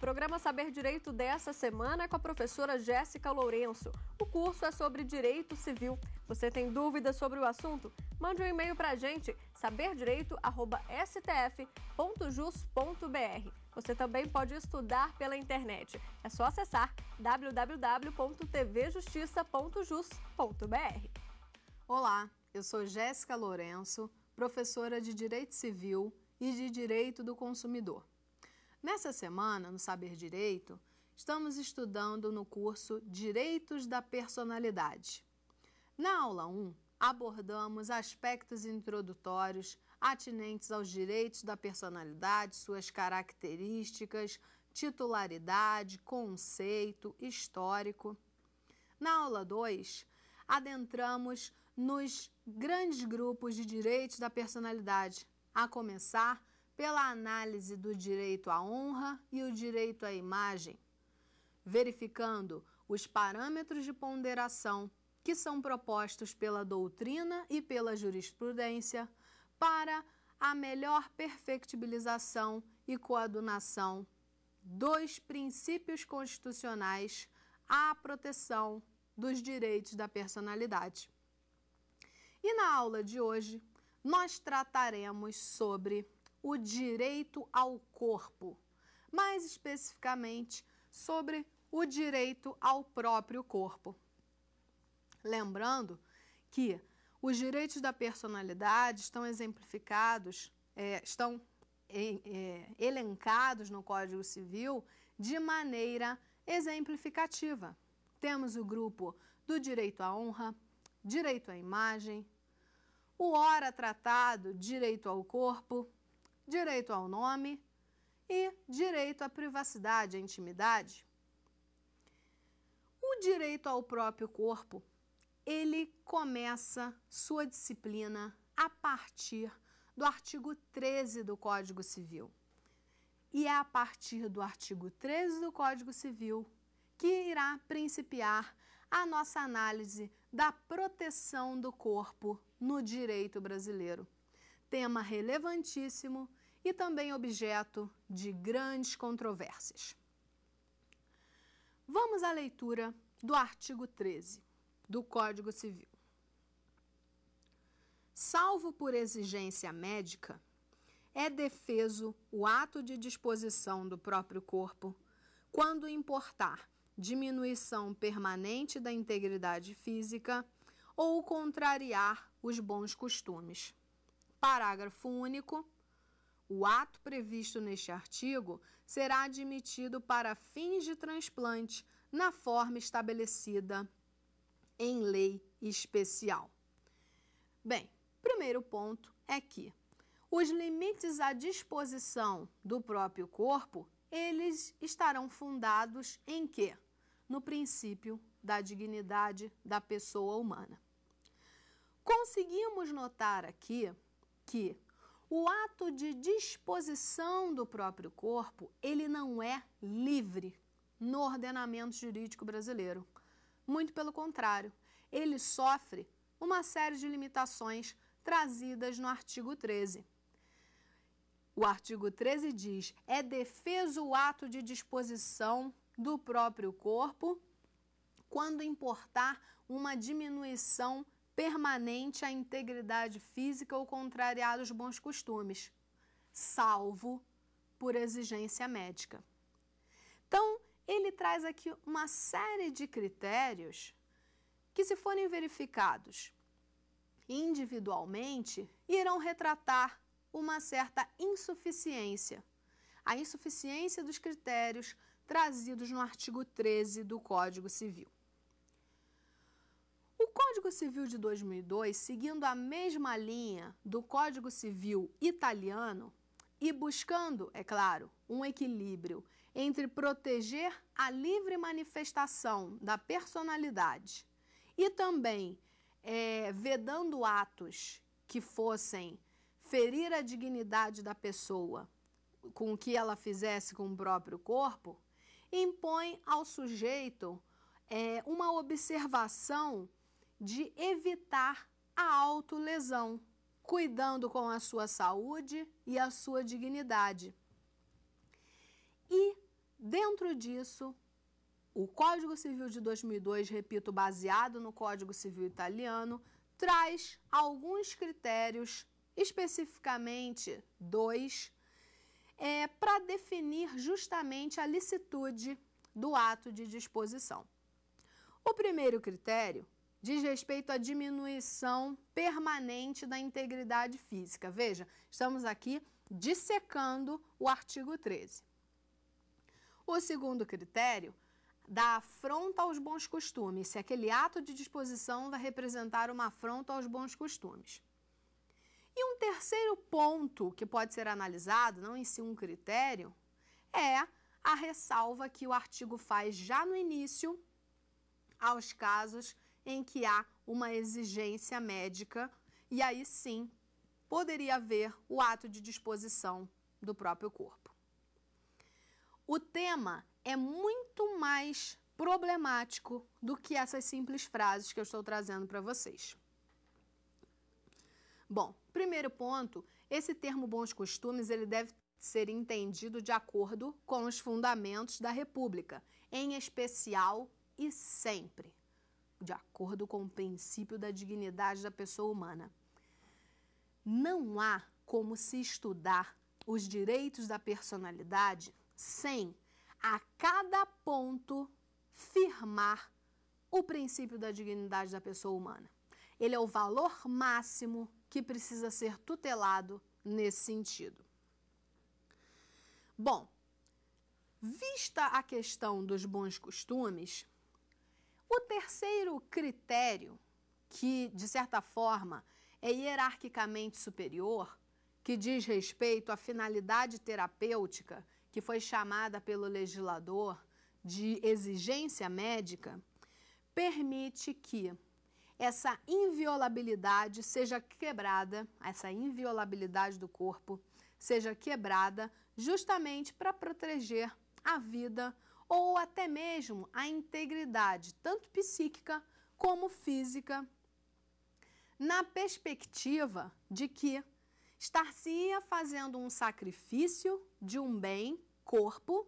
programa Saber Direito dessa semana é com a professora Jéssica Lourenço. O curso é sobre direito civil. Você tem dúvidas sobre o assunto? Mande um e-mail para a gente, saberdireito.stf.jus.br. Você também pode estudar pela internet. É só acessar www.tvjustiça.jus.br. Olá, eu sou Jéssica Lourenço, professora de Direito Civil e de Direito do Consumidor. Nessa semana, no Saber Direito, estamos estudando no curso Direitos da Personalidade. Na aula 1, abordamos aspectos introdutórios atinentes aos direitos da personalidade, suas características, titularidade, conceito, histórico. Na aula 2, adentramos nos grandes grupos de direitos da personalidade, a começar pela análise do direito à honra e o direito à imagem, verificando os parâmetros de ponderação que são propostos pela doutrina e pela jurisprudência para a melhor perfectibilização e coadunação dos princípios constitucionais à proteção dos direitos da personalidade. E na aula de hoje, nós trataremos sobre o direito ao corpo, mais especificamente sobre o direito ao próprio corpo. Lembrando que os direitos da personalidade estão exemplificados, é, estão é, é, elencados no Código Civil de maneira exemplificativa. Temos o grupo do direito à honra, direito à imagem, o ora tratado, direito ao corpo, direito ao nome e direito à privacidade e intimidade. O direito ao próprio corpo, ele começa sua disciplina a partir do artigo 13 do Código Civil. E é a partir do artigo 13 do Código Civil que irá principiar a nossa análise da proteção do corpo no direito brasileiro. Tema relevantíssimo e também objeto de grandes controvérsias. Vamos à leitura do artigo 13 do Código Civil. Salvo por exigência médica, é defeso o ato de disposição do próprio corpo quando importar diminuição permanente da integridade física ou contrariar os bons costumes. Parágrafo único. O ato previsto neste artigo será admitido para fins de transplante na forma estabelecida em lei especial. Bem, primeiro ponto é que os limites à disposição do próprio corpo, eles estarão fundados em quê? No princípio da dignidade da pessoa humana. Conseguimos notar aqui que o ato de disposição do próprio corpo, ele não é livre no ordenamento jurídico brasileiro. Muito pelo contrário, ele sofre uma série de limitações trazidas no artigo 13. O artigo 13 diz: é defeso o ato de disposição do próprio corpo quando importar uma diminuição permanente à integridade física ou contrariar os bons costumes, salvo por exigência médica. Então, ele traz aqui uma série de critérios que, se forem verificados individualmente, irão retratar uma certa insuficiência. A insuficiência dos critérios trazidos no artigo 13 do Código Civil. O Código Civil de 2002, seguindo a mesma linha do Código Civil italiano e buscando, é claro, um equilíbrio entre proteger a livre manifestação da personalidade e também é, vedando atos que fossem ferir a dignidade da pessoa com o que ela fizesse com o próprio corpo, impõe ao sujeito é, uma observação de evitar a autolesão, cuidando com a sua saúde e a sua dignidade. E, dentro disso, o Código Civil de 2002, repito, baseado no Código Civil italiano, traz alguns critérios, especificamente dois, é, para definir justamente a licitude do ato de disposição. O primeiro critério diz respeito à diminuição permanente da integridade física. Veja, estamos aqui dissecando o artigo 13. O segundo critério da afronta aos bons costumes, se aquele ato de disposição vai representar uma afronta aos bons costumes. E um terceiro ponto que pode ser analisado, não em si um critério, é a ressalva que o artigo faz já no início aos casos em que há uma exigência médica e aí sim poderia haver o ato de disposição do próprio corpo. O tema é muito mais problemático do que essas simples frases que eu estou trazendo para vocês. Bom, primeiro ponto, esse termo bons costumes, ele deve ser entendido de acordo com os fundamentos da República, em especial e sempre de acordo com o princípio da dignidade da pessoa humana. Não há como se estudar os direitos da personalidade sem, a cada ponto, firmar o princípio da dignidade da pessoa humana. Ele é o valor máximo que precisa ser tutelado nesse sentido. Bom, vista a questão dos bons costumes, o terceiro critério, que de certa forma é hierarquicamente superior, que diz respeito à finalidade terapêutica, que foi chamada pelo legislador de exigência médica, permite que essa inviolabilidade seja quebrada, essa inviolabilidade do corpo seja quebrada justamente para proteger a vida ou até mesmo a integridade, tanto psíquica como física, na perspectiva de que estar-se-ia fazendo um sacrifício de um bem, corpo,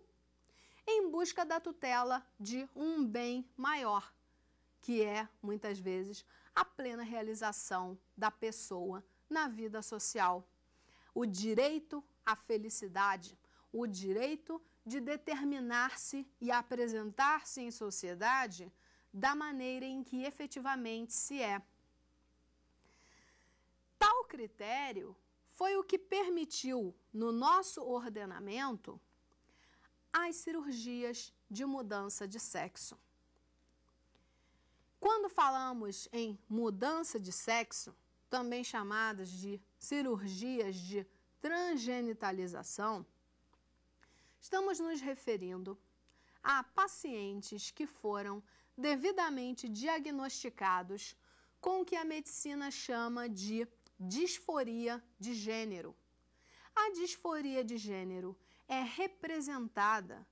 em busca da tutela de um bem maior, que é, muitas vezes, a plena realização da pessoa na vida social. O direito à felicidade, o direito de determinar-se e apresentar-se em sociedade da maneira em que efetivamente se é. Tal critério foi o que permitiu, no nosso ordenamento, as cirurgias de mudança de sexo. Quando falamos em mudança de sexo, também chamadas de cirurgias de transgenitalização, Estamos nos referindo a pacientes que foram devidamente diagnosticados com o que a medicina chama de disforia de gênero. A disforia de gênero é representada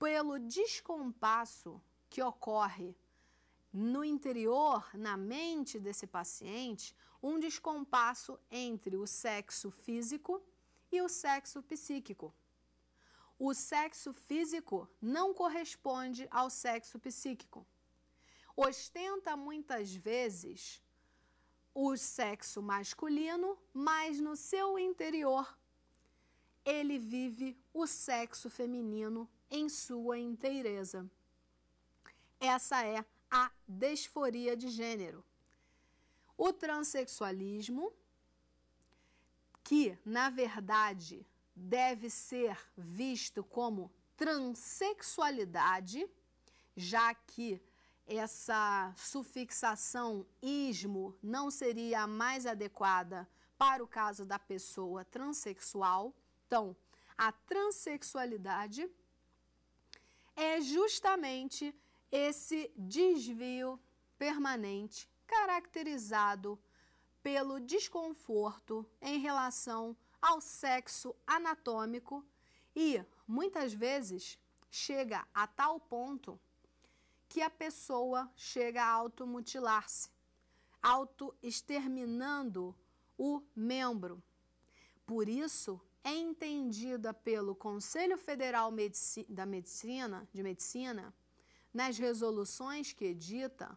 pelo descompasso que ocorre no interior, na mente desse paciente, um descompasso entre o sexo físico e o sexo psíquico o sexo físico não corresponde ao sexo psíquico. Ostenta muitas vezes o sexo masculino, mas no seu interior ele vive o sexo feminino em sua inteireza. Essa é a desforia de gênero. O transexualismo, que na verdade deve ser visto como transexualidade, já que essa sufixação ismo não seria a mais adequada para o caso da pessoa transexual. Então, a transexualidade é justamente esse desvio permanente caracterizado pelo desconforto em relação ao sexo anatômico e muitas vezes chega a tal ponto que a pessoa chega a automutilar-se, auto exterminando o membro. Por isso, é entendida pelo Conselho Federal Medici da Medicina, de Medicina, nas resoluções que edita, é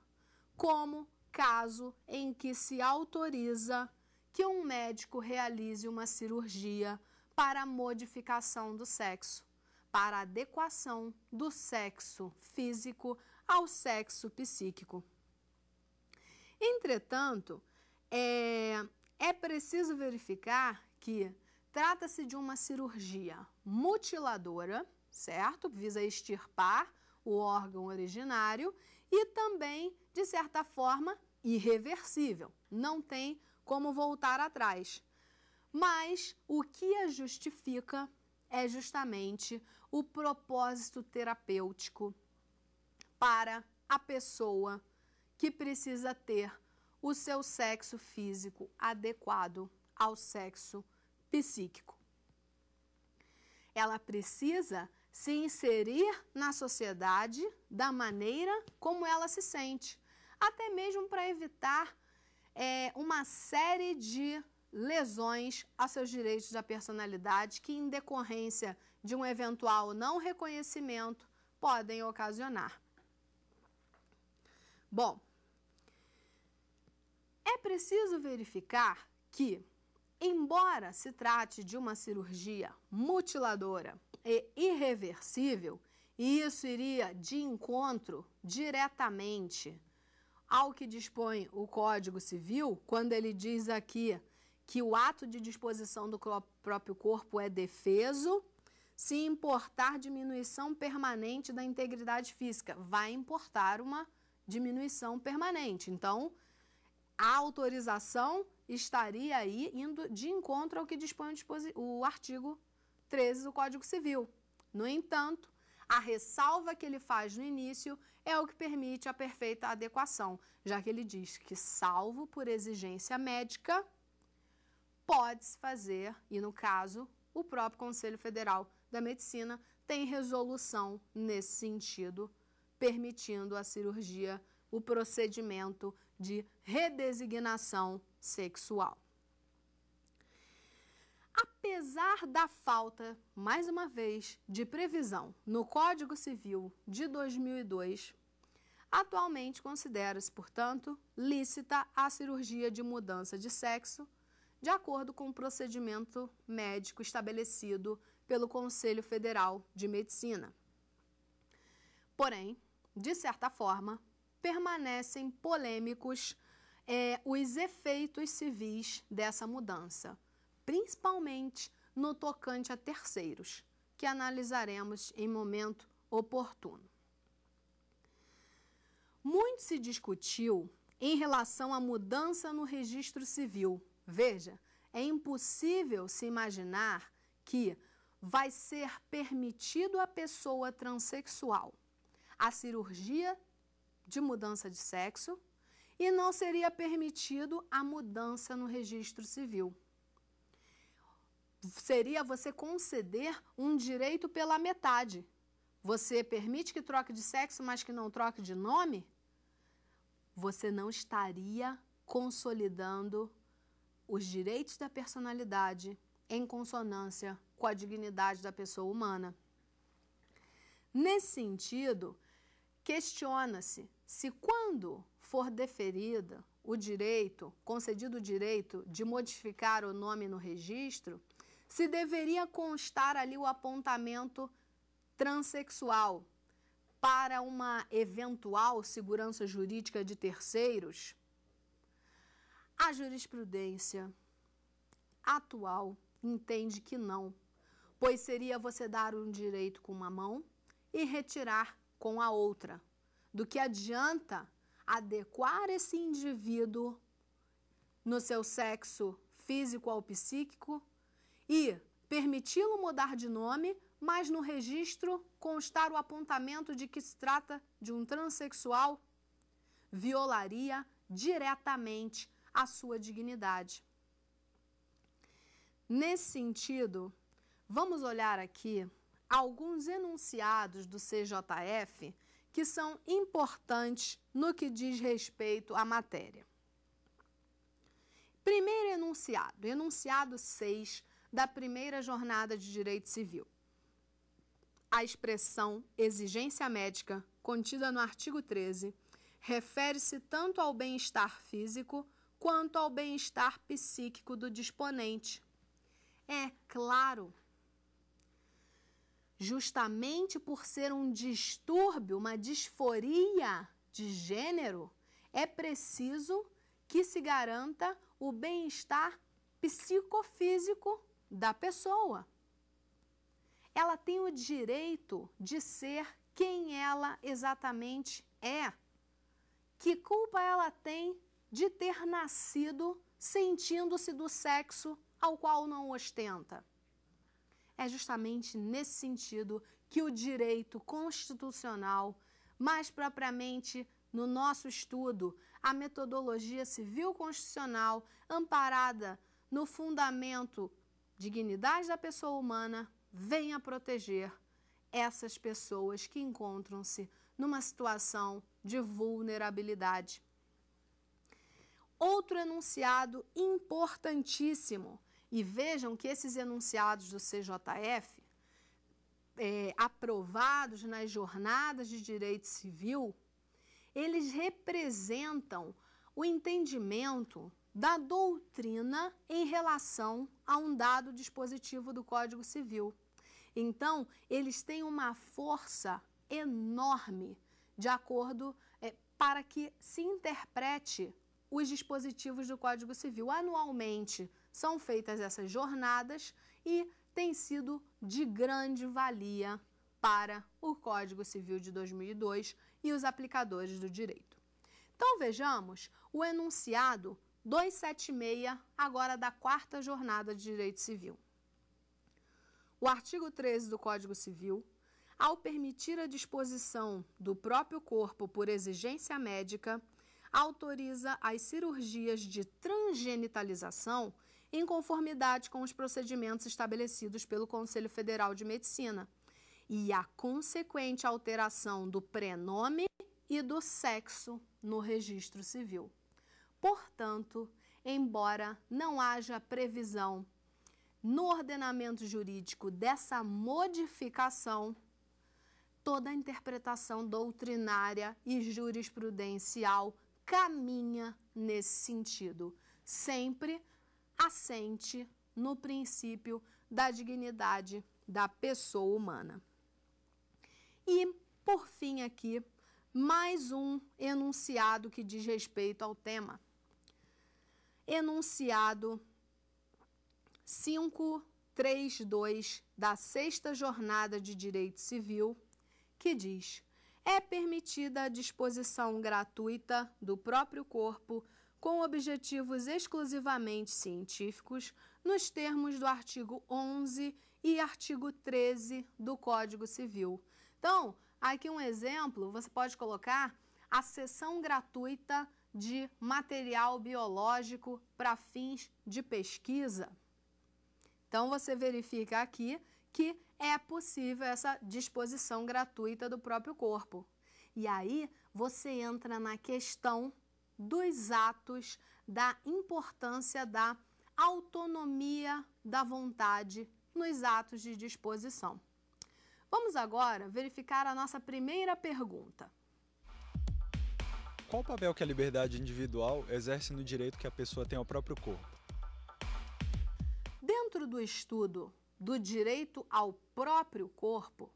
como caso em que se autoriza que um médico realize uma cirurgia para modificação do sexo, para adequação do sexo físico ao sexo psíquico. Entretanto, é, é preciso verificar que trata-se de uma cirurgia mutiladora, certo? Visa extirpar o órgão originário e também, de certa forma, irreversível. Não tem como voltar atrás. Mas o que a justifica é justamente o propósito terapêutico para a pessoa que precisa ter o seu sexo físico adequado ao sexo psíquico. Ela precisa se inserir na sociedade da maneira como ela se sente, até mesmo para evitar é, uma série de lesões a seus direitos da personalidade que, em decorrência de um eventual não reconhecimento, podem ocasionar. Bom, é preciso verificar que, embora se trate de uma cirurgia mutiladora e irreversível, isso iria de encontro diretamente ao que dispõe o Código Civil, quando ele diz aqui que o ato de disposição do próprio corpo é defeso, se importar diminuição permanente da integridade física, vai importar uma diminuição permanente. Então, a autorização estaria aí indo de encontro ao que dispõe o, o artigo 13 do Código Civil. No entanto, a ressalva que ele faz no início é o que permite a perfeita adequação, já que ele diz que, salvo por exigência médica, pode-se fazer, e no caso, o próprio Conselho Federal da Medicina tem resolução nesse sentido, permitindo a cirurgia, o procedimento de redesignação sexual apesar da falta, mais uma vez, de previsão no Código Civil de 2002, atualmente considera-se, portanto, lícita a cirurgia de mudança de sexo, de acordo com o procedimento médico estabelecido pelo Conselho Federal de Medicina. Porém, de certa forma, permanecem polêmicos eh, os efeitos civis dessa mudança principalmente no tocante a terceiros, que analisaremos em momento oportuno. Muito se discutiu em relação à mudança no registro civil. Veja, é impossível se imaginar que vai ser permitido à pessoa transexual a cirurgia de mudança de sexo e não seria permitido a mudança no registro civil seria você conceder um direito pela metade. Você permite que troque de sexo, mas que não troque de nome? Você não estaria consolidando os direitos da personalidade em consonância com a dignidade da pessoa humana. Nesse sentido, questiona-se se quando for deferida o direito, concedido o direito de modificar o nome no registro, se deveria constar ali o apontamento transexual para uma eventual segurança jurídica de terceiros, a jurisprudência atual entende que não, pois seria você dar um direito com uma mão e retirar com a outra. Do que adianta adequar esse indivíduo no seu sexo físico ao psíquico e permiti-lo mudar de nome, mas no registro constar o apontamento de que se trata de um transexual, violaria diretamente a sua dignidade. Nesse sentido, vamos olhar aqui alguns enunciados do CJF que são importantes no que diz respeito à matéria. Primeiro enunciado, enunciado 6 da primeira jornada de direito civil. A expressão exigência médica, contida no artigo 13, refere-se tanto ao bem-estar físico quanto ao bem-estar psíquico do disponente. É claro justamente por ser um distúrbio, uma disforia de gênero, é preciso que se garanta o bem-estar psicofísico da pessoa. Ela tem o direito de ser quem ela exatamente é. Que culpa ela tem de ter nascido sentindo-se do sexo ao qual não ostenta? É justamente nesse sentido que o direito constitucional, mais propriamente no nosso estudo, a metodologia civil constitucional amparada no fundamento dignidade da pessoa humana venha proteger essas pessoas que encontram-se numa situação de vulnerabilidade. Outro enunciado importantíssimo, e vejam que esses enunciados do CJF, é, aprovados nas jornadas de direito civil, eles representam o entendimento da doutrina em relação a um dado dispositivo do Código Civil. Então, eles têm uma força enorme de acordo é, para que se interprete os dispositivos do Código Civil. Anualmente são feitas essas jornadas e tem sido de grande valia para o Código Civil de 2002 e os aplicadores do direito. Então vejamos o enunciado 276, agora da quarta jornada de direito civil. O artigo 13 do Código Civil, ao permitir a disposição do próprio corpo por exigência médica, autoriza as cirurgias de transgenitalização em conformidade com os procedimentos estabelecidos pelo Conselho Federal de Medicina e a consequente alteração do prenome e do sexo no registro civil. Portanto, embora não haja previsão no ordenamento jurídico dessa modificação, toda a interpretação doutrinária e jurisprudencial caminha nesse sentido, sempre assente no princípio da dignidade da pessoa humana. E, por fim, aqui, mais um enunciado que diz respeito ao tema enunciado 532 da Sexta Jornada de Direito Civil, que diz: é permitida a disposição gratuita do próprio corpo com objetivos exclusivamente científicos, nos termos do artigo 11 e artigo 13 do Código Civil. Então, aqui um exemplo, você pode colocar a sessão gratuita de material biológico para fins de pesquisa. Então, você verifica aqui que é possível essa disposição gratuita do próprio corpo. E aí você entra na questão dos atos, da importância da autonomia da vontade nos atos de disposição. Vamos agora verificar a nossa primeira pergunta. Qual o papel que a liberdade individual exerce no direito que a pessoa tem ao próprio corpo? Dentro do estudo do direito ao próprio corpo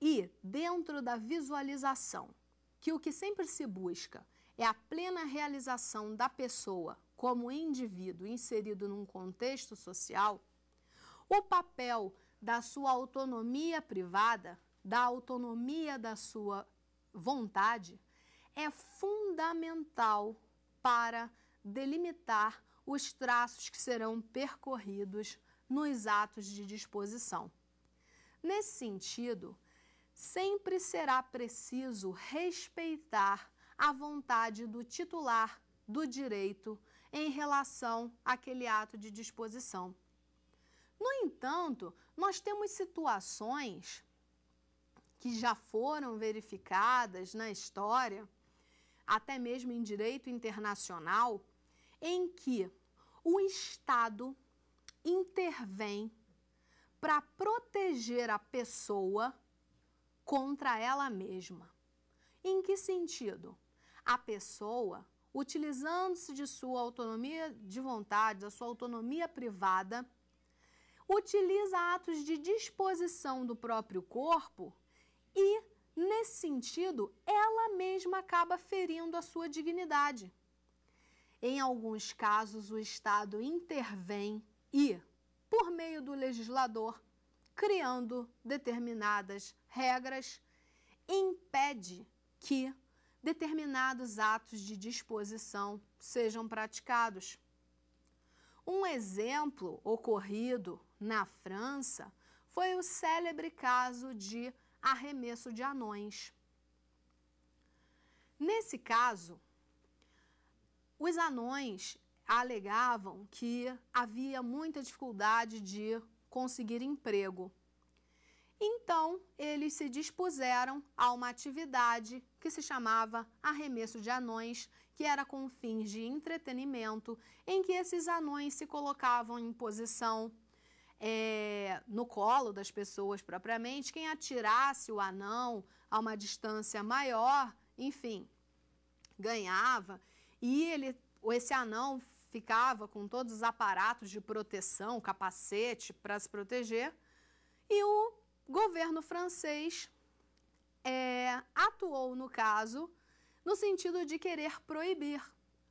e dentro da visualização, que o que sempre se busca é a plena realização da pessoa como indivíduo inserido num contexto social, o papel da sua autonomia privada, da autonomia da sua vontade, é fundamental para delimitar os traços que serão percorridos nos atos de disposição. Nesse sentido, sempre será preciso respeitar a vontade do titular do direito em relação àquele ato de disposição. No entanto, nós temos situações que já foram verificadas na história até mesmo em direito internacional, em que o Estado intervém para proteger a pessoa contra ela mesma. Em que sentido? A pessoa, utilizando-se de sua autonomia de vontade, da sua autonomia privada, utiliza atos de disposição do próprio corpo e Nesse sentido, ela mesma acaba ferindo a sua dignidade. Em alguns casos, o Estado intervém e, por meio do legislador, criando determinadas regras, impede que determinados atos de disposição sejam praticados. Um exemplo ocorrido na França foi o célebre caso de arremesso de anões. Nesse caso, os anões alegavam que havia muita dificuldade de conseguir emprego. Então, eles se dispuseram a uma atividade que se chamava arremesso de anões, que era com fins de entretenimento, em que esses anões se colocavam em posição é, no colo das pessoas propriamente, quem atirasse o anão a uma distância maior, enfim, ganhava. E ele, esse anão ficava com todos os aparatos de proteção, capacete para se proteger. E o governo francês é, atuou no caso no sentido de querer proibir.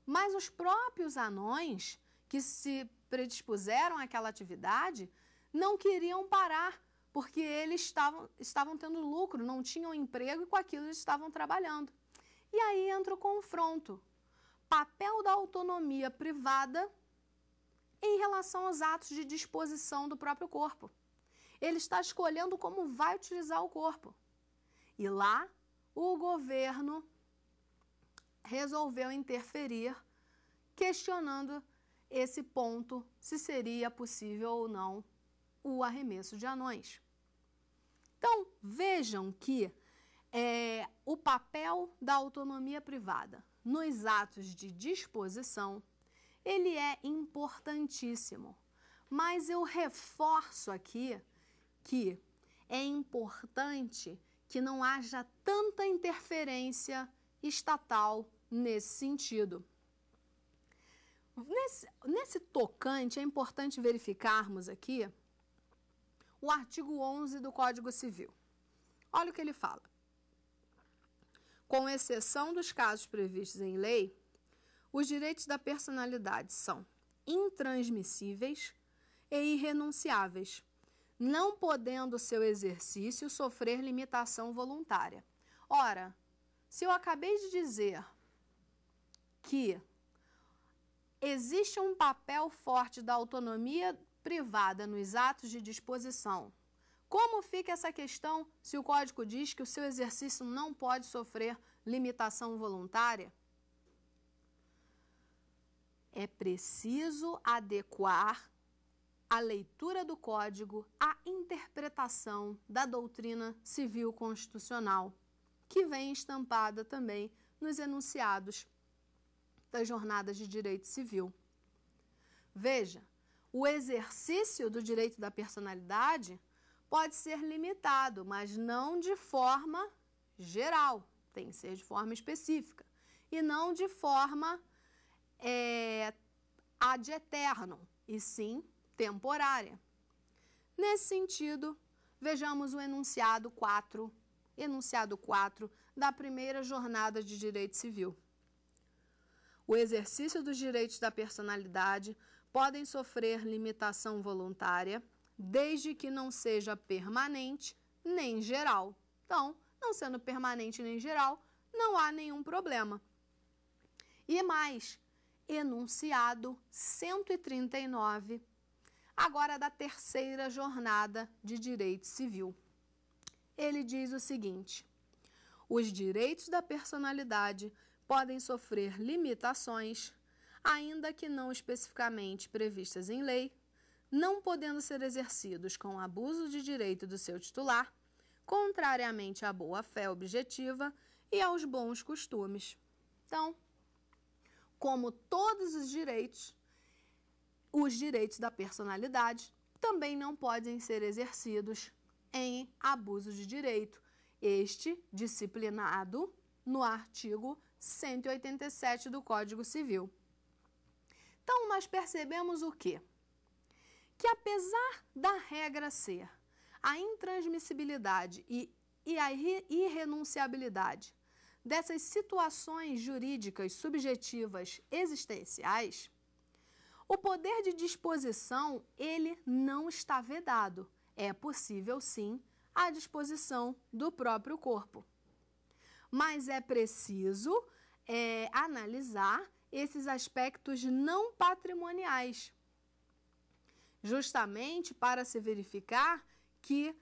Mas os próprios anões que se predispuseram àquela atividade não queriam parar, porque eles estavam, estavam tendo lucro, não tinham emprego e com aquilo eles estavam trabalhando. E aí entra o confronto. Papel da autonomia privada em relação aos atos de disposição do próprio corpo. Ele está escolhendo como vai utilizar o corpo. E lá, o governo resolveu interferir, questionando esse ponto se seria possível ou não o arremesso de anões. Então, vejam que é, o papel da autonomia privada nos atos de disposição, ele é importantíssimo. Mas eu reforço aqui que é importante que não haja tanta interferência estatal nesse sentido. Nesse, nesse tocante, é importante verificarmos aqui o artigo 11 do Código Civil. Olha o que ele fala. Com exceção dos casos previstos em lei, os direitos da personalidade são intransmissíveis e irrenunciáveis, não podendo seu exercício sofrer limitação voluntária. Ora, se eu acabei de dizer que existe um papel forte da autonomia privada nos atos de disposição. Como fica essa questão se o código diz que o seu exercício não pode sofrer limitação voluntária? É preciso adequar a leitura do código à interpretação da doutrina civil constitucional, que vem estampada também nos enunciados das jornadas de direito civil. Veja, o exercício do direito da personalidade pode ser limitado, mas não de forma geral, tem que ser de forma específica, e não de forma é, ad eternum, e sim temporária. Nesse sentido, vejamos o enunciado 4, enunciado 4 da primeira jornada de direito civil o exercício dos direitos da personalidade podem sofrer limitação voluntária, desde que não seja permanente nem geral. Então, não sendo permanente nem geral, não há nenhum problema. E mais, enunciado 139, agora da terceira jornada de direito civil. Ele diz o seguinte: os direitos da personalidade podem sofrer limitações, ainda que não especificamente previstas em lei, não podendo ser exercidos com abuso de direito do seu titular, contrariamente à boa-fé objetiva e aos bons costumes. Então, como todos os direitos, os direitos da personalidade também não podem ser exercidos em abuso de direito, este disciplinado no artigo 187 do Código Civil. Então, nós percebemos o quê? Que apesar da regra ser a intransmissibilidade e, e a irrenunciabilidade dessas situações jurídicas subjetivas existenciais, o poder de disposição, ele não está vedado. É possível, sim, a disposição do próprio corpo. Mas é preciso é, analisar esses aspectos não patrimoniais, justamente para se verificar que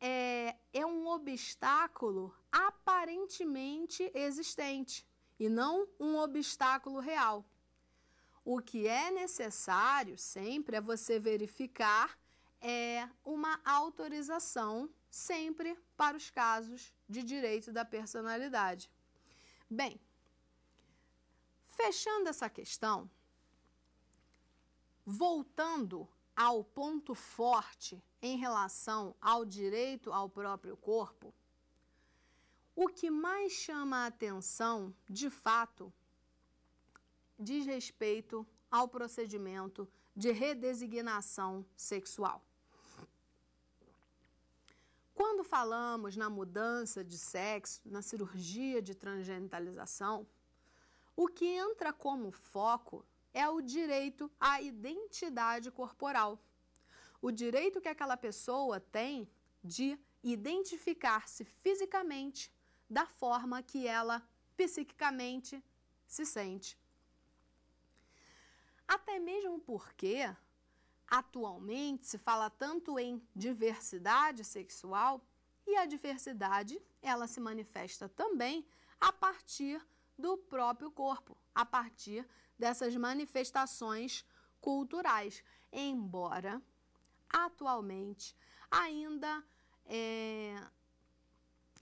é, é um obstáculo aparentemente existente e não um obstáculo real. O que é necessário sempre é você verificar é uma autorização sempre para os casos de direito da personalidade. Bem, Fechando essa questão, voltando ao ponto forte em relação ao direito ao próprio corpo, o que mais chama a atenção, de fato, diz respeito ao procedimento de redesignação sexual. Quando falamos na mudança de sexo, na cirurgia de transgenitalização, o que entra como foco é o direito à identidade corporal. O direito que aquela pessoa tem de identificar-se fisicamente da forma que ela psiquicamente se sente. Até mesmo porque, atualmente, se fala tanto em diversidade sexual e a diversidade ela se manifesta também a partir do próprio corpo, a partir dessas manifestações culturais. Embora, atualmente, ainda é,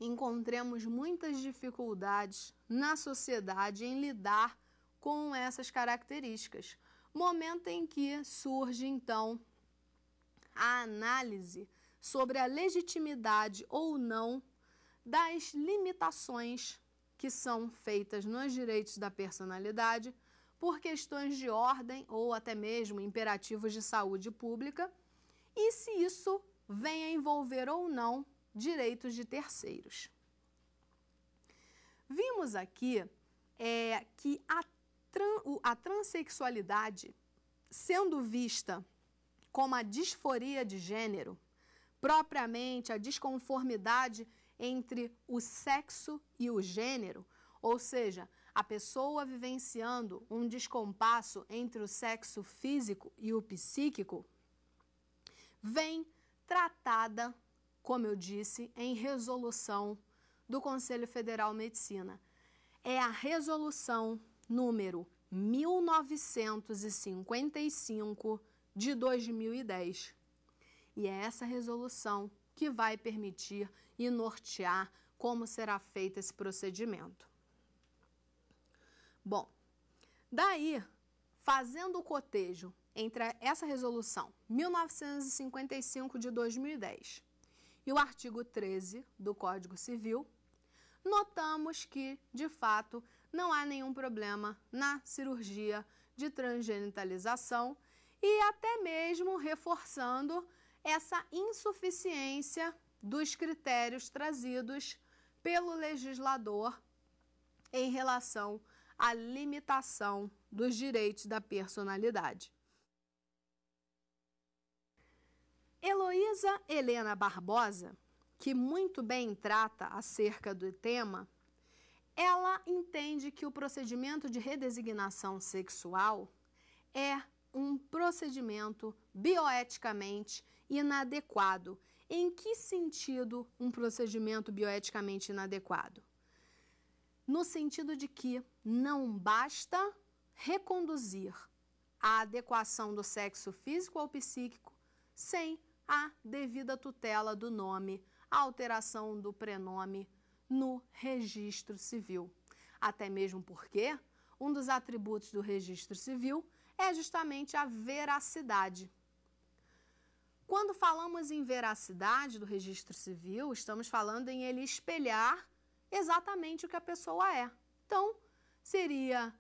encontremos muitas dificuldades na sociedade em lidar com essas características. Momento em que surge, então, a análise sobre a legitimidade ou não das limitações que são feitas nos direitos da personalidade por questões de ordem ou até mesmo imperativos de saúde pública e se isso venha envolver ou não direitos de terceiros. Vimos aqui é, que a, tran, a transexualidade, sendo vista como a disforia de gênero, propriamente a desconformidade entre o sexo e o gênero, ou seja, a pessoa vivenciando um descompasso entre o sexo físico e o psíquico, vem tratada, como eu disse, em resolução do Conselho Federal Medicina. É a resolução número 1955 de 2010. E é essa resolução que vai permitir e nortear como será feito esse procedimento. Bom, daí, fazendo o cotejo entre essa resolução 1955 de 2010 e o artigo 13 do Código Civil, notamos que, de fato, não há nenhum problema na cirurgia de transgenitalização e até mesmo reforçando essa insuficiência dos critérios trazidos pelo legislador em relação à limitação dos direitos da personalidade. Heloísa Helena Barbosa, que muito bem trata acerca do tema, ela entende que o procedimento de redesignação sexual é um procedimento bioeticamente inadequado em que sentido um procedimento bioeticamente inadequado? No sentido de que não basta reconduzir a adequação do sexo físico ao psíquico sem a devida tutela do nome, a alteração do prenome no registro civil. Até mesmo porque um dos atributos do registro civil é justamente a veracidade. Quando falamos em veracidade do registro civil, estamos falando em ele espelhar exatamente o que a pessoa é. Então, seria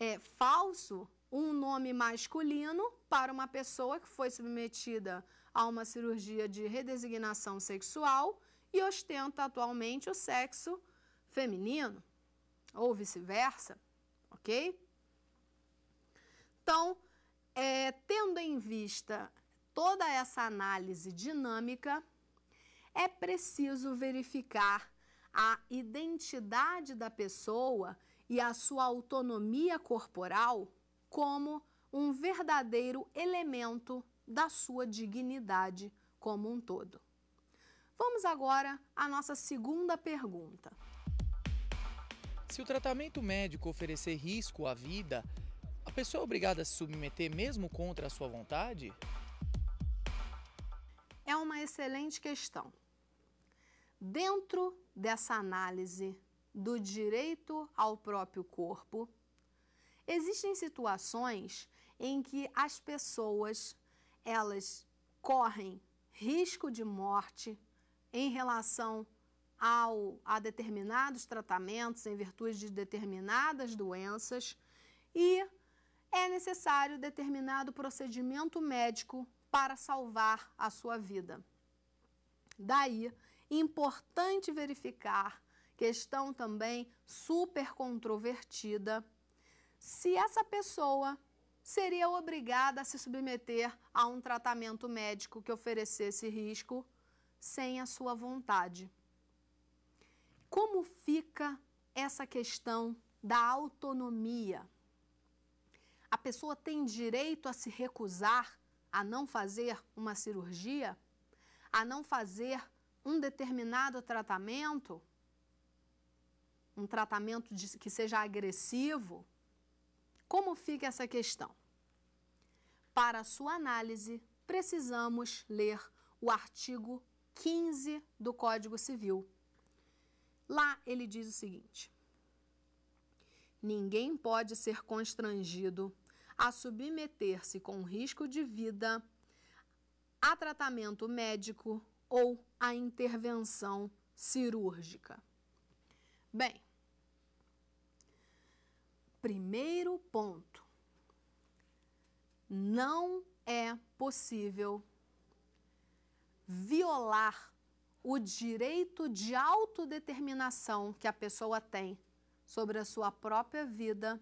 é, falso um nome masculino para uma pessoa que foi submetida a uma cirurgia de redesignação sexual e ostenta atualmente o sexo feminino, ou vice-versa, ok? Então, é, tendo em vista toda essa análise dinâmica, é preciso verificar a identidade da pessoa e a sua autonomia corporal como um verdadeiro elemento da sua dignidade como um todo. Vamos agora à nossa segunda pergunta. Se o tratamento médico oferecer risco à vida, a pessoa é obrigada a se submeter mesmo contra a sua vontade? é uma excelente questão. Dentro dessa análise do direito ao próprio corpo, existem situações em que as pessoas elas correm risco de morte em relação ao, a determinados tratamentos em virtude de determinadas doenças e é necessário determinado procedimento médico para salvar a sua vida. Daí, importante verificar, questão também super controvertida, se essa pessoa seria obrigada a se submeter a um tratamento médico que oferecesse risco sem a sua vontade. Como fica essa questão da autonomia? A pessoa tem direito a se recusar a não fazer uma cirurgia, a não fazer um determinado tratamento, um tratamento de, que seja agressivo, como fica essa questão? Para a sua análise, precisamos ler o artigo 15 do Código Civil. Lá ele diz o seguinte: Ninguém pode ser constrangido a submeter-se com risco de vida a tratamento médico ou a intervenção cirúrgica. Bem, primeiro ponto: não é possível violar o direito de autodeterminação que a pessoa tem sobre a sua própria vida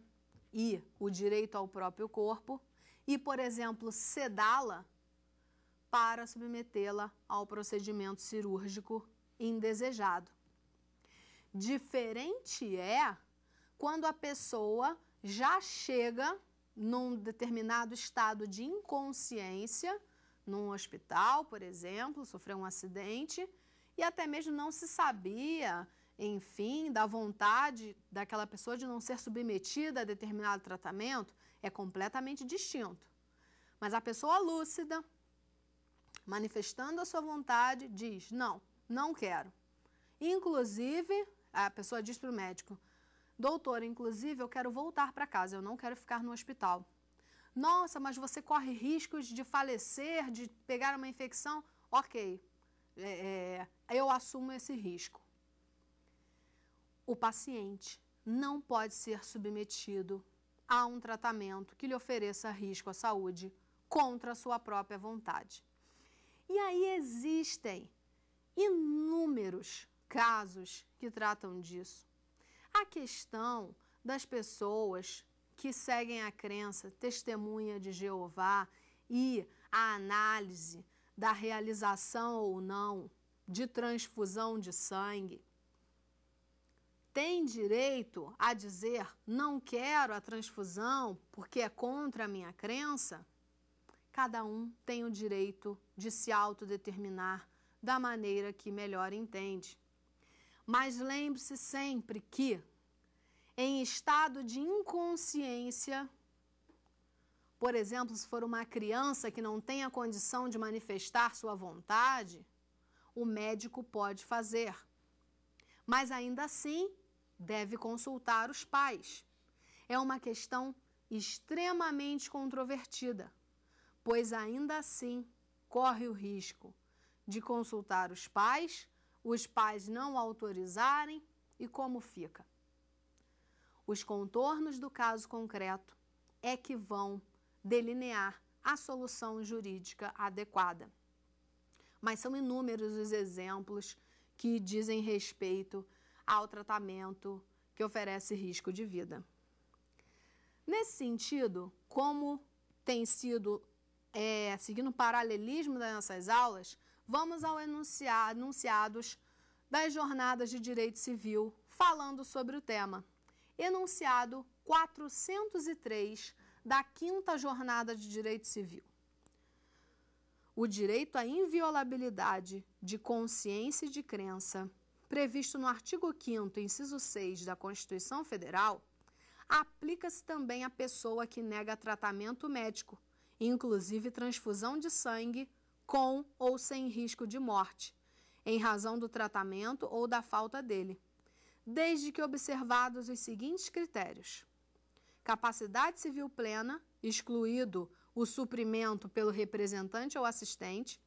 e o direito ao próprio corpo e, por exemplo, sedá-la para submetê-la ao procedimento cirúrgico indesejado. Diferente é quando a pessoa já chega num determinado estado de inconsciência, num hospital, por exemplo, sofreu um acidente e até mesmo não se sabia enfim, da vontade daquela pessoa de não ser submetida a determinado tratamento é completamente distinto. Mas a pessoa lúcida, manifestando a sua vontade, diz: Não, não quero. Inclusive, a pessoa diz para o médico: Doutor, inclusive, eu quero voltar para casa, eu não quero ficar no hospital. Nossa, mas você corre riscos de falecer, de pegar uma infecção? Ok, é, é eu assumo esse risco. O paciente não pode ser submetido a um tratamento que lhe ofereça risco à saúde contra a sua própria vontade. E aí existem inúmeros casos que tratam disso. A questão das pessoas que seguem a crença testemunha de Jeová e a análise da realização ou não de transfusão de sangue tem direito a dizer não quero a transfusão porque é contra a minha crença? Cada um tem o direito de se autodeterminar da maneira que melhor entende. Mas lembre-se sempre que, em estado de inconsciência, por exemplo, se for uma criança que não tem a condição de manifestar sua vontade, o médico pode fazer. Mas ainda assim, deve consultar os pais. É uma questão extremamente controvertida, pois ainda assim corre o risco de consultar os pais, os pais não autorizarem e como fica. Os contornos do caso concreto é que vão delinear a solução jurídica adequada. Mas são inúmeros os exemplos que dizem respeito ao tratamento que oferece risco de vida. Nesse sentido, como tem sido, é, seguindo o paralelismo das nossas aulas, vamos ao enunciar, enunciados das jornadas de direito civil falando sobre o tema. Enunciado 403 da quinta jornada de direito civil. O direito à inviolabilidade de consciência e de crença previsto no artigo 5, inciso 6 da Constituição Federal, aplica-se também à pessoa que nega tratamento médico, inclusive transfusão de sangue, com ou sem risco de morte, em razão do tratamento ou da falta dele, desde que observados os seguintes critérios: capacidade civil plena, excluído o suprimento pelo representante ou assistente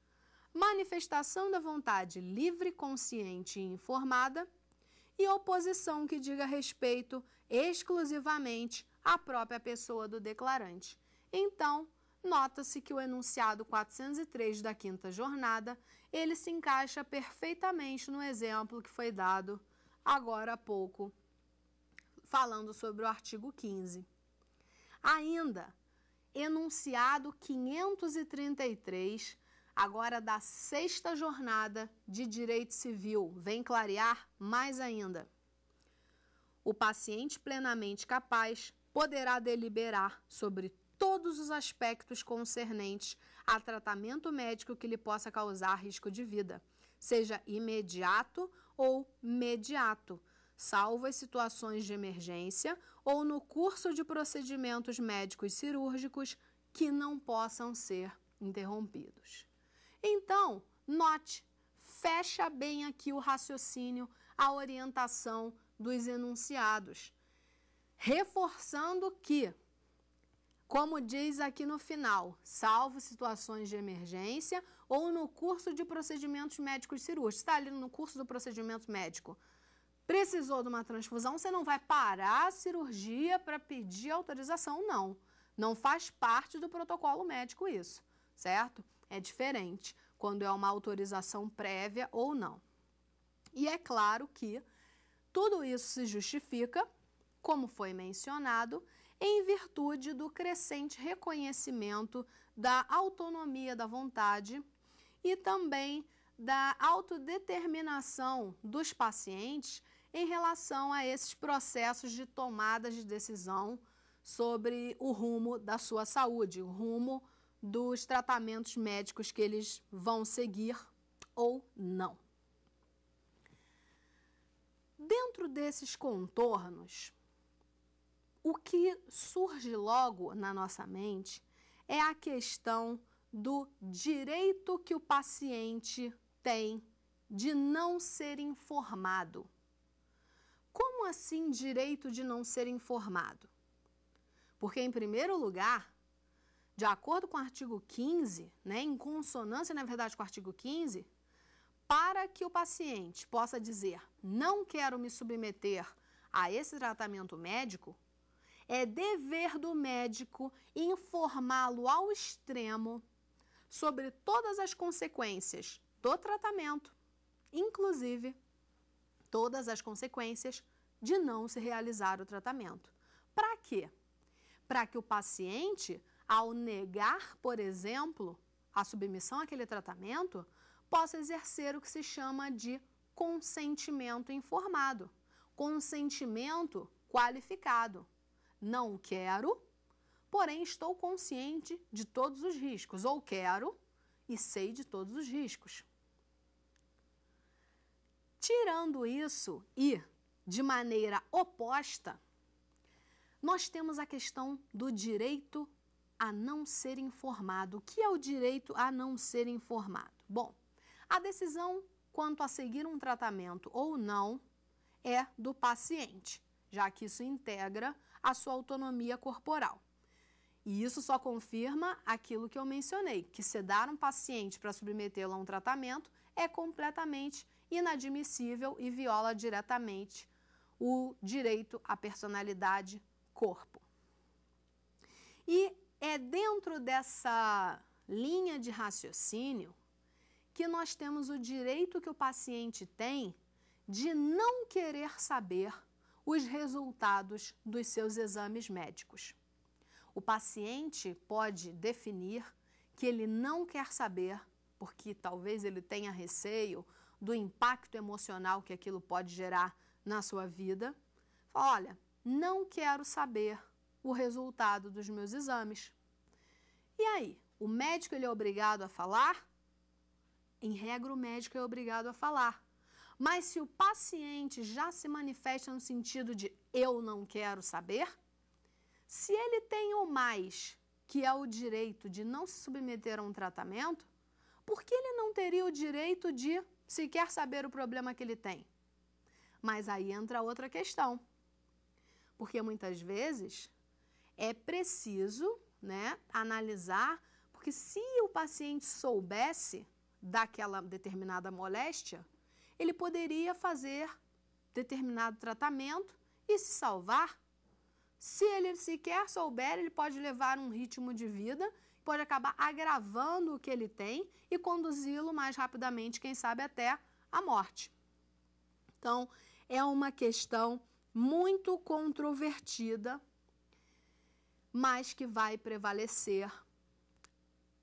manifestação da vontade livre, consciente e informada, e oposição que diga respeito exclusivamente à própria pessoa do declarante. Então, nota-se que o enunciado 403 da quinta jornada, ele se encaixa perfeitamente no exemplo que foi dado agora há pouco, falando sobre o artigo 15. Ainda, enunciado 533 agora da sexta jornada de direito civil, vem clarear mais ainda. O paciente plenamente capaz poderá deliberar sobre todos os aspectos concernentes a tratamento médico que lhe possa causar risco de vida, seja imediato ou mediato, salvo as situações de emergência ou no curso de procedimentos médicos cirúrgicos que não possam ser interrompidos. Então, note, fecha bem aqui o raciocínio, a orientação dos enunciados, reforçando que, como diz aqui no final, salvo situações de emergência ou no curso de procedimentos médicos cirúrgicos, está ali no curso do procedimento médico, precisou de uma transfusão, você não vai parar a cirurgia para pedir autorização, não. Não faz parte do protocolo médico isso, certo? É diferente quando é uma autorização prévia ou não. E é claro que tudo isso se justifica, como foi mencionado, em virtude do crescente reconhecimento da autonomia da vontade e também da autodeterminação dos pacientes em relação a esses processos de tomada de decisão sobre o rumo da sua saúde, o rumo dos tratamentos médicos que eles vão seguir ou não. Dentro desses contornos, o que surge logo na nossa mente é a questão do direito que o paciente tem de não ser informado. Como assim direito de não ser informado? Porque, em primeiro lugar, de acordo com o artigo 15, né, em consonância, na verdade, com o artigo 15, para que o paciente possa dizer não quero me submeter a esse tratamento médico, é dever do médico informá-lo ao extremo sobre todas as consequências do tratamento, inclusive todas as consequências de não se realizar o tratamento. Para quê? Para que o paciente ao negar, por exemplo, a submissão àquele tratamento, possa exercer o que se chama de consentimento informado, consentimento qualificado. Não quero, porém estou consciente de todos os riscos, ou quero e sei de todos os riscos. Tirando isso e de maneira oposta, nós temos a questão do direito a não ser informado. O que é o direito a não ser informado? Bom, a decisão quanto a seguir um tratamento ou não é do paciente, já que isso integra a sua autonomia corporal. E isso só confirma aquilo que eu mencionei, que sedar um paciente para submetê-lo a um tratamento é completamente inadmissível e viola diretamente o direito à personalidade corpo. E é dentro dessa linha de raciocínio que nós temos o direito que o paciente tem de não querer saber os resultados dos seus exames médicos. O paciente pode definir que ele não quer saber, porque talvez ele tenha receio do impacto emocional que aquilo pode gerar na sua vida. Fala, olha, não quero saber o resultado dos meus exames. E aí, o médico ele é obrigado a falar? Em regra, o médico é obrigado a falar. Mas se o paciente já se manifesta no sentido de eu não quero saber, se ele tem o mais, que é o direito de não se submeter a um tratamento, por que ele não teria o direito de sequer saber o problema que ele tem? Mas aí entra outra questão. Porque muitas vezes é preciso né, analisar, porque se o paciente soubesse daquela determinada moléstia, ele poderia fazer determinado tratamento e se salvar. Se ele sequer souber, ele pode levar um ritmo de vida, pode acabar agravando o que ele tem e conduzi-lo mais rapidamente, quem sabe até a morte. Então, é uma questão muito controvertida, mas que vai prevalecer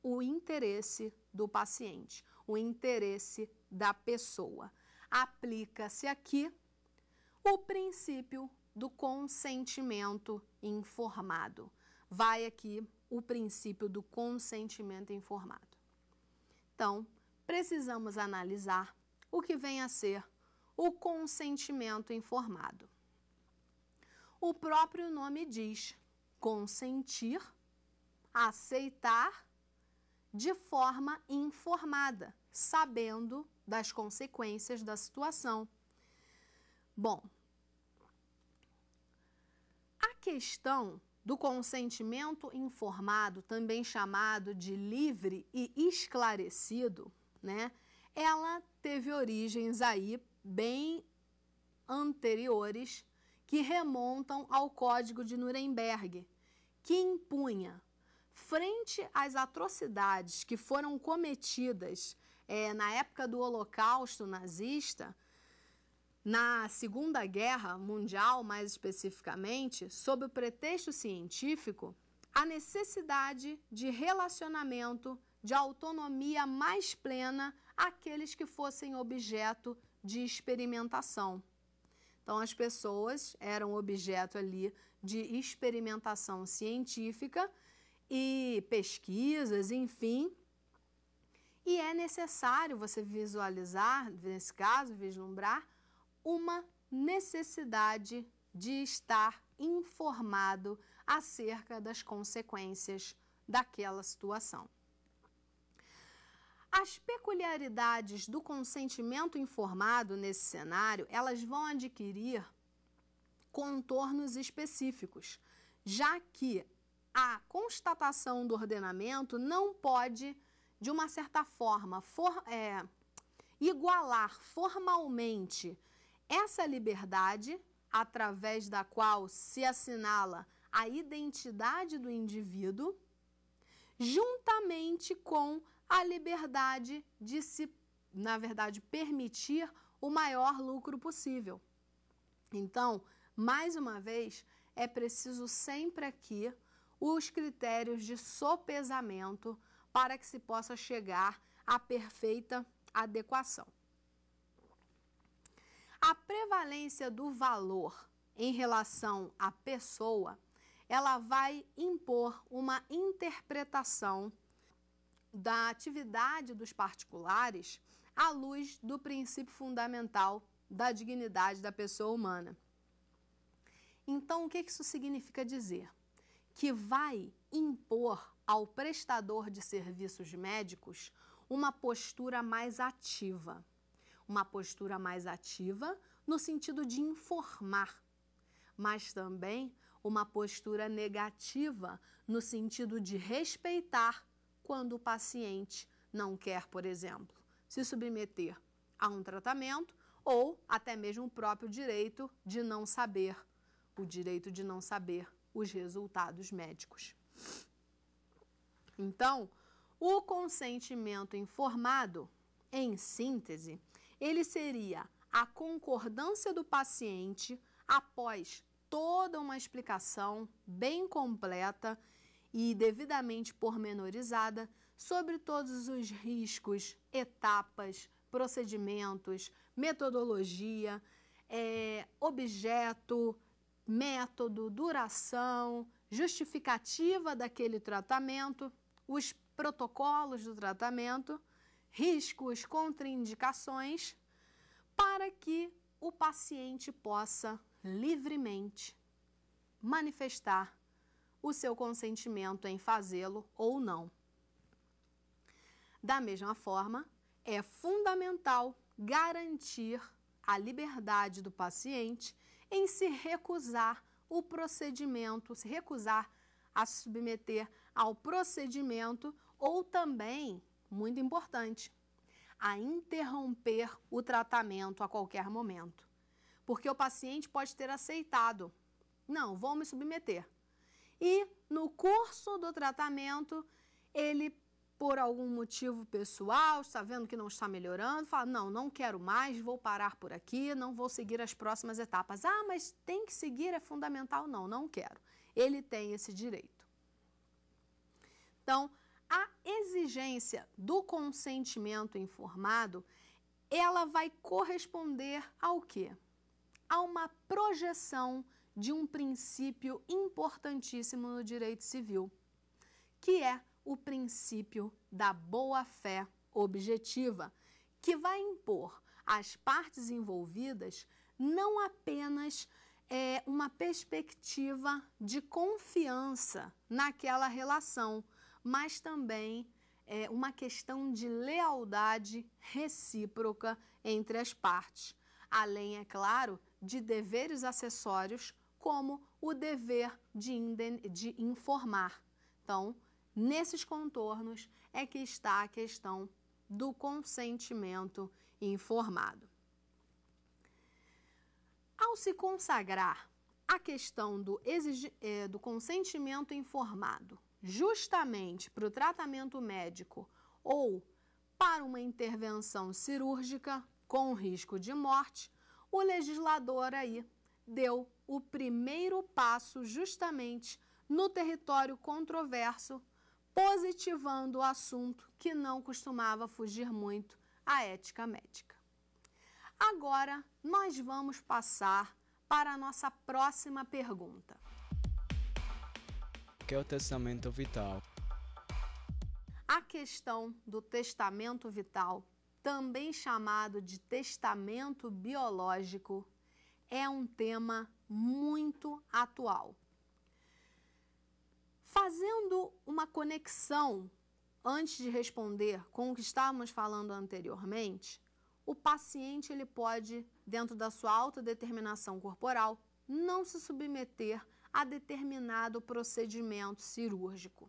o interesse do paciente, o interesse da pessoa. Aplica-se aqui o princípio do consentimento informado. Vai aqui o princípio do consentimento informado. Então, precisamos analisar o que vem a ser o consentimento informado. O próprio nome diz consentir, aceitar de forma informada, sabendo das consequências da situação. Bom, a questão do consentimento informado, também chamado de livre e esclarecido, né? Ela teve origens aí bem anteriores que remontam ao Código de Nuremberg, que impunha, frente às atrocidades que foram cometidas é, na época do Holocausto nazista, na Segunda Guerra Mundial, mais especificamente, sob o pretexto científico, a necessidade de relacionamento de autonomia mais plena àqueles que fossem objeto de experimentação. Então, as pessoas eram objeto ali de experimentação científica e pesquisas, enfim. E é necessário você visualizar, nesse caso, vislumbrar, uma necessidade de estar informado acerca das consequências daquela situação. As peculiaridades do consentimento informado nesse cenário, elas vão adquirir contornos específicos, já que a constatação do ordenamento não pode, de uma certa forma, for, é, igualar formalmente essa liberdade através da qual se assinala a identidade do indivíduo, juntamente com a liberdade de se, na verdade, permitir o maior lucro possível. Então, mais uma vez, é preciso sempre aqui os critérios de sopesamento para que se possa chegar à perfeita adequação. A prevalência do valor em relação à pessoa, ela vai impor uma interpretação da atividade dos particulares à luz do princípio fundamental da dignidade da pessoa humana. Então, o que isso significa dizer? Que vai impor ao prestador de serviços médicos uma postura mais ativa. Uma postura mais ativa no sentido de informar, mas também uma postura negativa no sentido de respeitar quando o paciente não quer, por exemplo, se submeter a um tratamento ou até mesmo o próprio direito de não saber, o direito de não saber os resultados médicos. Então, o consentimento informado, em síntese, ele seria a concordância do paciente após toda uma explicação bem completa e devidamente pormenorizada sobre todos os riscos, etapas, procedimentos, metodologia, é, objeto, método, duração, justificativa daquele tratamento, os protocolos do tratamento, riscos, contraindicações, para que o paciente possa livremente manifestar o seu consentimento em fazê-lo ou não. Da mesma forma, é fundamental garantir a liberdade do paciente em se recusar o procedimento, se recusar a se submeter ao procedimento ou também, muito importante, a interromper o tratamento a qualquer momento. Porque o paciente pode ter aceitado, não, vou me submeter, e no curso do tratamento ele por algum motivo pessoal, está vendo que não está melhorando, fala: não, não quero mais, vou parar por aqui, não vou seguir as próximas etapas. Ah, mas tem que seguir, é fundamental. Não, não quero. Ele tem esse direito. Então, a exigência do consentimento informado, ela vai corresponder ao quê? A uma projeção de um princípio importantíssimo no direito civil, que é o princípio da boa-fé objetiva, que vai impor às partes envolvidas não apenas é, uma perspectiva de confiança naquela relação, mas também é, uma questão de lealdade recíproca entre as partes, além, é claro, de deveres acessórios como o dever de, de informar. Então, nesses contornos é que está a questão do consentimento informado. Ao se consagrar a questão do, eh, do consentimento informado justamente para o tratamento médico ou para uma intervenção cirúrgica com risco de morte, o legislador aí deu o primeiro passo justamente no território controverso, positivando o assunto que não costumava fugir muito à ética médica. Agora, nós vamos passar para a nossa próxima pergunta. O que é o testamento vital? A questão do testamento vital, também chamado de testamento biológico, é um tema muito atual. Fazendo uma conexão antes de responder com o que estávamos falando anteriormente, o paciente ele pode, dentro da sua autodeterminação corporal, não se submeter a determinado procedimento cirúrgico.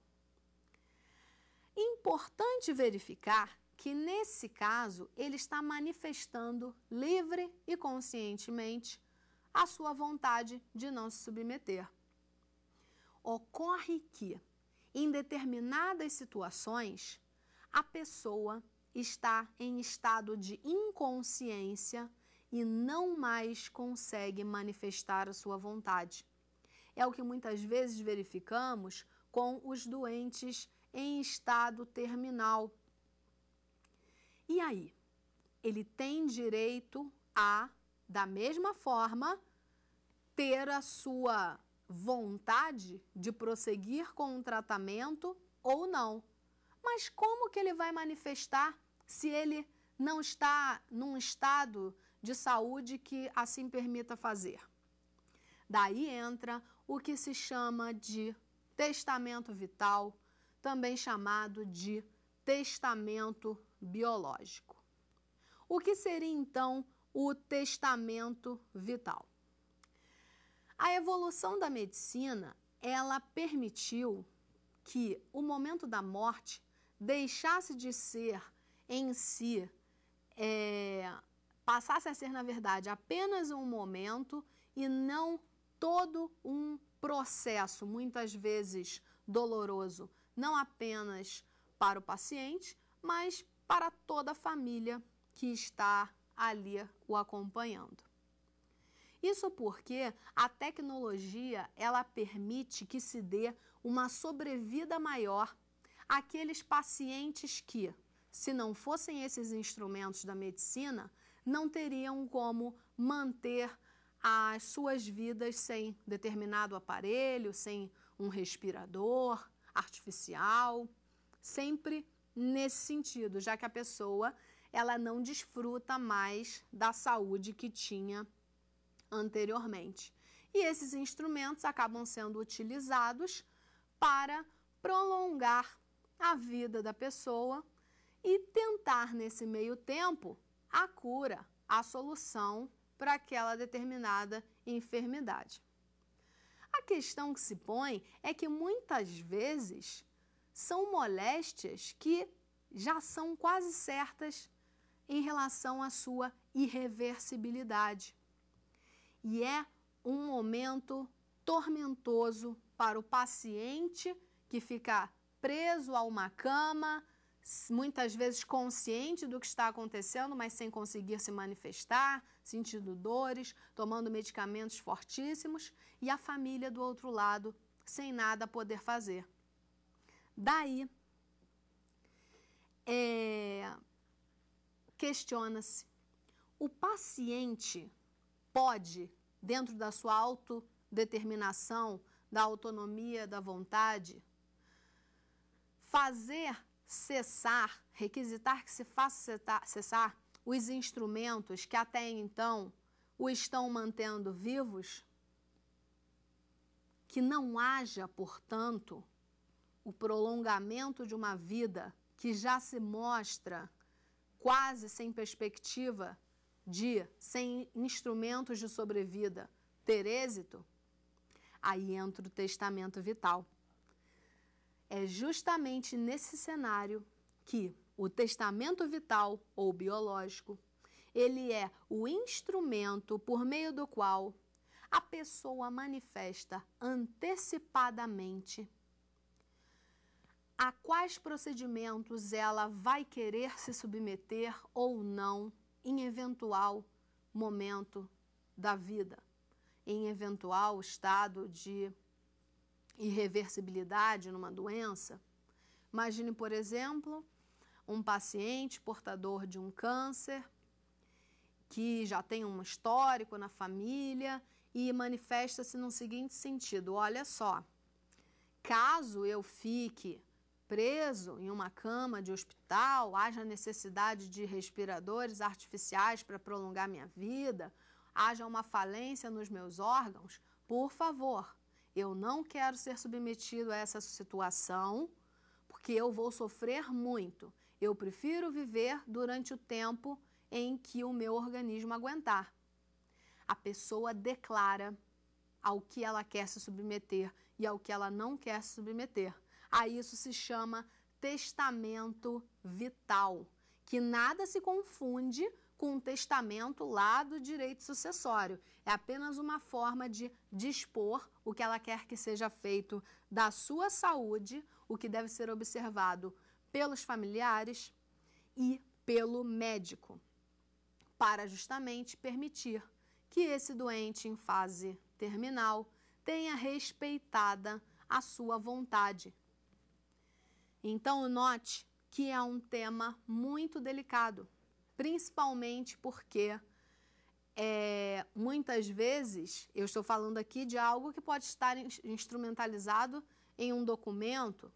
Importante verificar que nesse caso ele está manifestando livre e conscientemente a sua vontade de não se submeter. Ocorre que, em determinadas situações, a pessoa está em estado de inconsciência e não mais consegue manifestar a sua vontade. É o que muitas vezes verificamos com os doentes em estado terminal. E aí? Ele tem direito a da mesma forma, ter a sua vontade de prosseguir com o tratamento ou não. Mas como que ele vai manifestar se ele não está num estado de saúde que assim permita fazer? Daí entra o que se chama de testamento vital, também chamado de testamento biológico. O que seria então o testamento vital. A evolução da medicina, ela permitiu que o momento da morte deixasse de ser em si, é, passasse a ser, na verdade, apenas um momento e não todo um processo, muitas vezes doloroso, não apenas para o paciente, mas para toda a família que está ali o acompanhando. Isso porque a tecnologia ela permite que se dê uma sobrevida maior àqueles pacientes que, se não fossem esses instrumentos da medicina, não teriam como manter as suas vidas sem determinado aparelho, sem um respirador artificial, sempre nesse sentido, já que a pessoa ela não desfruta mais da saúde que tinha anteriormente. E esses instrumentos acabam sendo utilizados para prolongar a vida da pessoa e tentar, nesse meio tempo, a cura, a solução para aquela determinada enfermidade. A questão que se põe é que muitas vezes são moléstias que já são quase certas em relação à sua irreversibilidade. E é um momento tormentoso para o paciente que fica preso a uma cama, muitas vezes consciente do que está acontecendo, mas sem conseguir se manifestar, sentindo dores, tomando medicamentos fortíssimos e a família do outro lado sem nada poder fazer. Daí, é, Questiona-se: o paciente pode, dentro da sua autodeterminação, da autonomia, da vontade, fazer cessar, requisitar que se faça cessar os instrumentos que até então o estão mantendo vivos? Que não haja, portanto, o prolongamento de uma vida que já se mostra quase sem perspectiva de, sem instrumentos de sobrevida, ter êxito, aí entra o testamento vital. É justamente nesse cenário que o testamento vital ou biológico, ele é o instrumento por meio do qual a pessoa manifesta antecipadamente a quais procedimentos ela vai querer se submeter ou não em eventual momento da vida, em eventual estado de irreversibilidade numa doença. Imagine, por exemplo, um paciente portador de um câncer que já tem um histórico na família e manifesta-se no seguinte sentido: olha só, caso eu fique preso em uma cama de hospital, haja necessidade de respiradores artificiais para prolongar minha vida, haja uma falência nos meus órgãos, por favor, eu não quero ser submetido a essa situação, porque eu vou sofrer muito. Eu prefiro viver durante o tempo em que o meu organismo aguentar. A pessoa declara ao que ela quer se submeter e ao que ela não quer se submeter. A isso se chama testamento vital, que nada se confunde com o testamento lá do direito sucessório. É apenas uma forma de dispor o que ela quer que seja feito da sua saúde, o que deve ser observado pelos familiares e pelo médico, para justamente permitir que esse doente em fase terminal tenha respeitada a sua vontade, então, note que é um tema muito delicado, principalmente porque é, muitas vezes eu estou falando aqui de algo que pode estar instrumentalizado em um documento,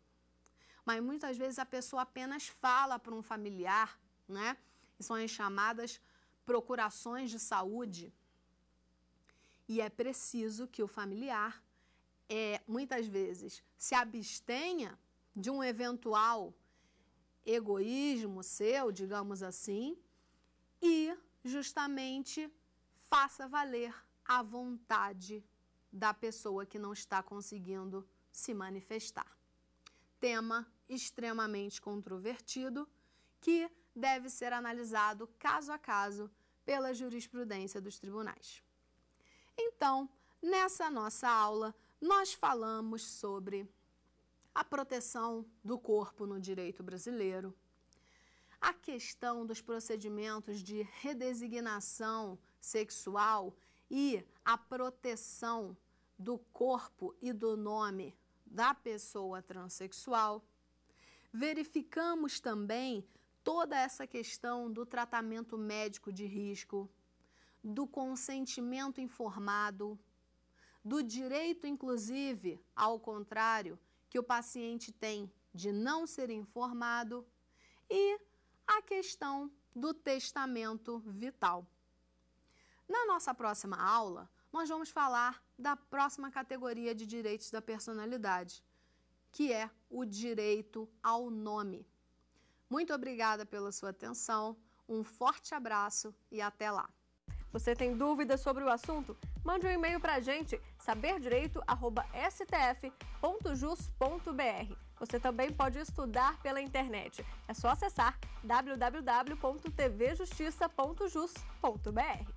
mas muitas vezes a pessoa apenas fala para um familiar, né? são as chamadas procurações de saúde. E é preciso que o familiar, é, muitas vezes, se abstenha de um eventual egoísmo seu, digamos assim, e justamente faça valer a vontade da pessoa que não está conseguindo se manifestar. Tema extremamente controvertido que deve ser analisado caso a caso pela jurisprudência dos tribunais. Então, nessa nossa aula, nós falamos sobre a proteção do corpo no direito brasileiro, a questão dos procedimentos de redesignação sexual e a proteção do corpo e do nome da pessoa transexual. Verificamos também toda essa questão do tratamento médico de risco, do consentimento informado, do direito, inclusive, ao contrário, que o paciente tem de não ser informado e a questão do testamento vital. Na nossa próxima aula, nós vamos falar da próxima categoria de direitos da personalidade, que é o direito ao nome. Muito obrigada pela sua atenção, um forte abraço e até lá! Você tem dúvidas sobre o assunto? Mande um e-mail para a gente, saberdireito.stf.jus.br. Você também pode estudar pela internet. É só acessar www.tvjustiça.jus.br.